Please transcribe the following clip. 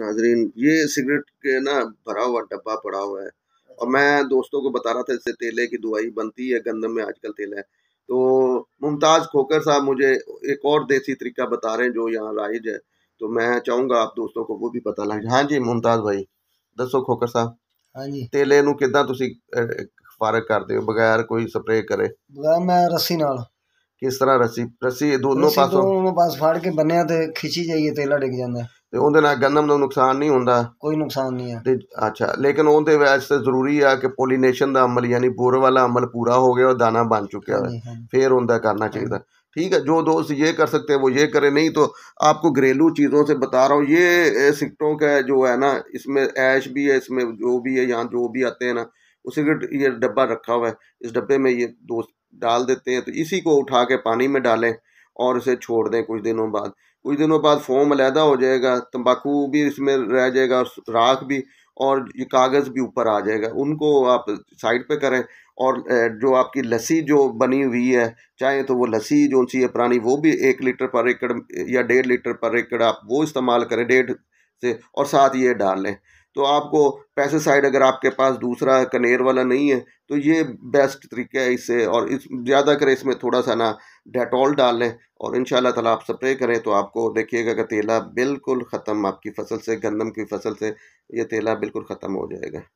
नाजरीन ये सिगरेट के ना भरा हुआ डब्बा पड़ा हुआ है और मैं दोस्तों को बता रहा था इससे तेले की दुआई बनती है गंदम में आजकल तेल है तो मुमताज़ खोकर साहब मुझे एक और देसी तरीका बता रहे हैं जो यहाँ राइज है तो मैं चाहूँगा आप दोस्तों को वो भी पता लग हाँ जी मुमताज़ भाई दसो खोकर साहब हाँ जी तेले ਨੂੰ ਕਿਦਾਂ ਤੁਸੀਂ ਫਰਕ ਕਰਦੇ ਹੋ ਬਗੈਰ ਕੋਈ ਸਪਰੇਅ ਕਰੇ ਬਗੈਰ ਮੈਂ ਰੱਸੀ ਨਾਲ ਕਿਸ ਤਰ੍ਹਾਂ ਰੱਸੀ ਰੱਸੀ ਦੋਨੋਂ ਪਾਸੋਂ ਦੋਨੋਂ ਪਾਸ ਫਾੜ ਕੇ ਬੰਨਿਆ ਤੇ ਖਿੱਚੀ ਜਾਈਏ ਤੇ ਉਹਦੇ ਨਾਲ ਗੰਦਮ ਨੂੰ ਨੁਕਸਾਨ ਨਹੀਂ ਹੁੰਦਾ ਕੋਈ ਨੁਕਸਾਨ ਨਹੀਂ ਹੈ ਤੇ ਅੱਛਾ ਲੇਕਿਨ ਉਹਦੇ ਵਾਸਤੇ ਜ਼ਰੂਰੀ ਆ ਕਿ ਪੋਲੀਨੇਸ਼ਨ ਦਾ ਅਮਲ ਯਾਨੀ ਬੋਰ ਵਾਲਾ ਅਮਲ ਪੂਰਾ ਹੋ दाना बन चुका है हाँ, हाँ। फिर उनका करना चाहिए ठीक है जो दोस्त ये कर सकते हैं वो ये करें नहीं तो आपको घरेलू चीज़ों से बता रहा हूँ ये सिगरेटों का जो है ना इसमें ऐश भी है इसमें जो भी है यहाँ जो भी आते हैं ना उसी के ये डब्बा रखा हुआ है इस डब्बे में ये दोस्त डाल देते हैं तो इसी को उठा के पानी में डालें और इसे छोड़ दें कुछ दिनों बाद कुछ दिनों बाद फोम अलहदा हो जाएगा तंबाकू भी इसमें रह जाएगा राख भी और ये कागज़ भी ऊपर आ जाएगा उनको आप साइड पे करें और जो आपकी लस्सी जो बनी हुई है चाहे तो वो लस्सी जो सी है पुरानी वो भी एक लीटर पर एकड़ या डेढ़ लीटर पर एकड़ आप वो इस्तेमाल करें डेढ़ से और साथ ये डाल लें तो आपको पेस्टिसाइड अगर आपके पास दूसरा कनेर वाला नहीं है तो ये बेस्ट तरीका है इससे और इस ज़्यादा करें इसमें थोड़ा सा ना डेटॉल डाल लें और इन शाला आप स्प्रे करें तो आपको देखिएगा कि तेला बिल्कुल ख़त्म आपकी फसल से गंदम की फसल से ये तेला बिल्कुल ख़त्म हो जाएगा